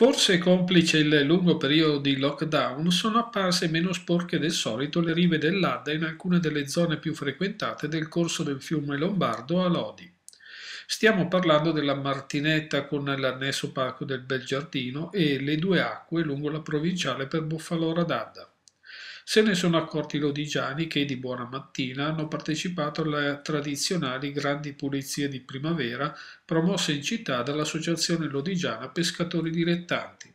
Forse complice il lungo periodo di lockdown sono apparse meno sporche del solito le rive dell'Adda in alcune delle zone più frequentate del corso del fiume Lombardo a Lodi. Stiamo parlando della Martinetta con l'annesso parco del Bel Giardino e le due acque lungo la provinciale per Boffalora d'Adda. Se ne sono accorti i lodigiani che di buona mattina hanno partecipato alle tradizionali grandi pulizie di primavera promosse in città dall'Associazione Lodigiana Pescatori Dilettanti.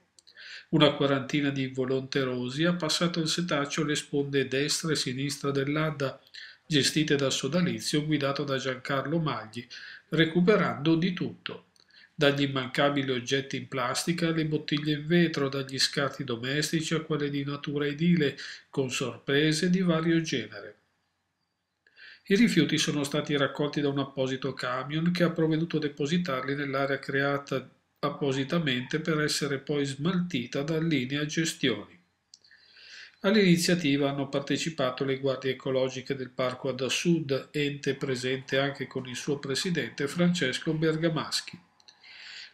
Una quarantina di volonterosi ha passato il setaccio le sponde destra e sinistra dell'Adda, gestite dal sodalizio guidato da Giancarlo Magli, recuperando di tutto dagli immancabili oggetti in plastica alle bottiglie in vetro, dagli scarti domestici a quelle di natura edile, con sorprese di vario genere. I rifiuti sono stati raccolti da un apposito camion che ha provveduto a depositarli nell'area creata appositamente per essere poi smaltita da linea gestioni. All'iniziativa hanno partecipato le guardie ecologiche del Parco Ada Sud, ente presente anche con il suo presidente Francesco Bergamaschi.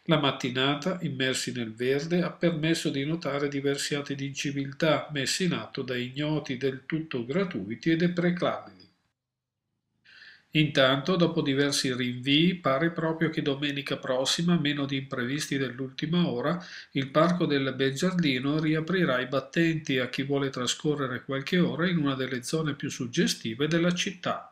La mattinata, immersi nel verde, ha permesso di notare diversi atti di inciviltà messi in atto da ignoti del tutto gratuiti e deprecabili. Intanto, dopo diversi rinvii, pare proprio che domenica prossima, meno di imprevisti dell'ultima ora, il Parco del Beggiardino riaprirà i battenti a chi vuole trascorrere qualche ora in una delle zone più suggestive della città.